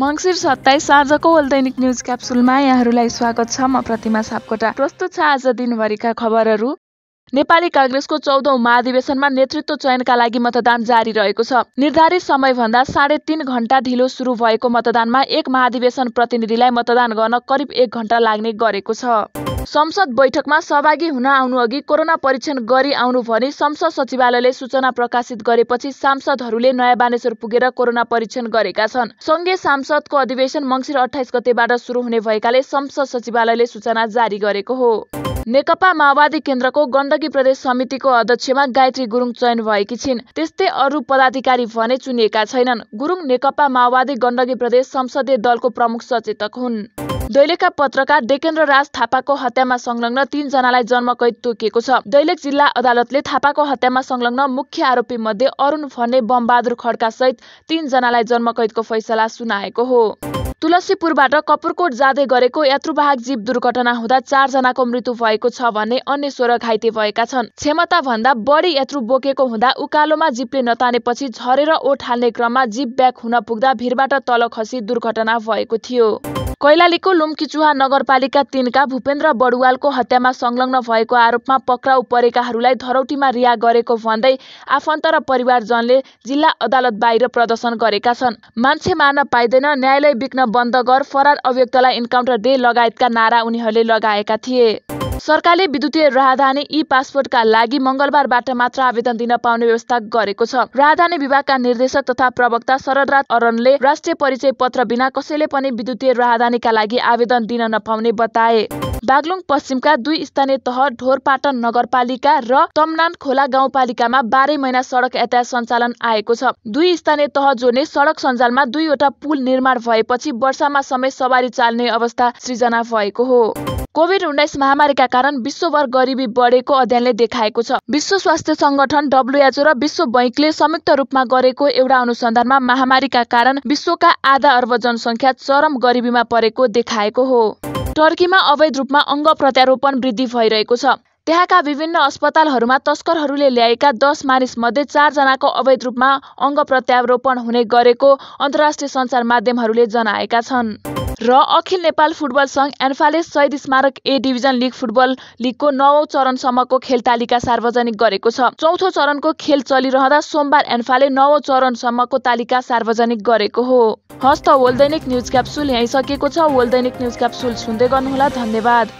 मङ्सिर सत्ताइस साँझको ओल दैनिक न्युज क्याप्सुलमा यहाँहरूलाई स्वागत छ म प्रतिमा सापकोटा प्रस्तुत छ आज दिनभरिका खबरहरू नेपाली काङ्ग्रेसको चौधौँ महाधिवेशनमा नेतृत्व चयनका लागि मतदान जारी रहेको छ निर्धारित समयभन्दा साढे तीन घण्टा ढिलो सुरु भएको मतदानमा एक महाधिवेशन प्रतिनिधिलाई मतदान गर्न करिब एक घण्टा लाग्ने गरेको छ संसद बैठकमा सहभागी हुन आउनु अघि कोरोना परीक्षण गरी आउनु भनी संसद सचिवालयले सूचना प्रकाशित गरेपछि सांसदहरूले नयाँ बानेश्वर पुगेर कोरोना परीक्षण गरेका छन् सँगै सांसदको अधिवेशन मङ्सिर अठाइस गतेबाट सुरु हुने भएकाले संसद सचिवालयले सूचना जारी गरेको हो नेकपा माओवादी केन्द्रको गण्डकी प्रदेश समितिको अध्यक्षमा गायत्री गुरुङ चयन भएकी छिन् त्यस्तै अरू पदाधिकारी भने चुनिएका छैनन् गुरुङ नेकपा माओवादी गण्डकी प्रदेश संसदीय दलको प्रमुख सचेतक हुन् दैलेखका पत्रकार डेकेन्द्र राज थापाको हत्यामा संलग्न तीनजनालाई जन्म कैद तोकिएको छ दैलेख जिल्ला अदालतले थापाको हत्यामा संलग्न मुख्य आरोपी मध्ये अरूण भन्ने बमबहादुर खड्का सहित तीनजनालाई जन्म कैदको फैसला सुनाएको हो तुलसीपुरबाट कपुरकोट जाँदै गरेको यात्रुवाहक जीव दुर्घटना हुँदा चारजनाको मृत्यु भएको छ भने अन्य सोह्र घाइते भएका छन् क्षमता भन्दा बढी यात्रु बोकेको हुँदा उकालोमा जीपले नतानेपछि झरेर ओठ हाल्ने क्रममा जीप ब्याक हुन पुग्दा भिरबाट तल खसी दुर्घटना भएको थियो कैलालीको लुम्किचुहा नगरपालिका तीनका भूपेन्द्र बडुवालको हत्यामा संलग्न भएको आरोपमा पक्राउ परेकाहरूलाई धरौटीमा रिहा गरेको भन्दै आफन्त र परिवारजनले जिल्ला अदालत बाहिर प्रदर्शन गरेका छन् मान्छे मार्न पाइँदैन न्यायालय बिक्न बन्द गर फरार अभियुक्तलाई इन्काउन्टर दे लगायतका नारा उनीहरूले लगाएका थिए सरकारले विद्युतीय राहदानी ई पासपोर्टका लागि मंगलबारबाट मात्र आवेदन दिन पाउने व्यवस्था गरेको छ राहदानी विभागका निर्देशक तथा प्रवक्ता शरदराज अरणले राष्ट्रिय परिचय पत्र बिना कसैले पनि विद्युतीय राहदानीका लागि आवेदन दिन नपाउने बताए बागलुङ पश्चिमका दुई स्थानीय तह ढोरपाटन नगरपालिका र तमनान खोला गाउँपालिकामा बाह्रै महिना सडक यातायात सञ्चालन आएको छ दुई स्थानीय तह जोड्ने सडक सञ्जालमा दुईवटा पुल निर्माण भएपछि वर्षामा समेत सवारी चाल्ने अवस्था सृजना भएको हो कोभिड उन्नाइस महामारीका कारण विश्वभर गरिबी बढेको अध्ययनले देखाएको छ विश्व स्वास्थ्य संगठन डब्लुएचओ र विश्व बैङ्कले संयुक्त रूपमा गरेको एउटा अनुसन्धानमा महामारीका कारण विश्वका आधा अर्ब जनसङ्ख्या चरम गरिबीमा परेको देखाएको हो टर्कीमा अवैध रूपमा अङ्ग प्रत्यारोपण वृद्धि भइरहेको छ त्यहाँका विभिन्न अस्पतालहरूमा तस्करहरूले ल्याएका दस मानिसमध्ये चारजनाको अवैध रूपमा अङ्ग प्रत्यारोपण हुने गरेको अन्तर्राष्ट्रिय सञ्चार माध्यमहरूले जनाएका छन् र अखिल नेपाल फुटबल सङ्घ एन्फाले शहीद स्मारक ए डिभिजन लिग फुटबल लिगको नवौं चरणसम्मको खेल तालिका सार्वजनिक गरेको छ चौथो चरणको खेल चलिरहँदा सोमबार एन्फाले नवौं चरणसम्मको तालिका सार्वजनिक गरेको हो हस्त होल दैनिक न्युज क्याप्सुल यहीँ सकिएको छ होल दैनिक न्युज क्याप्सुल सुन्दै गर्नुहोला धन्यवाद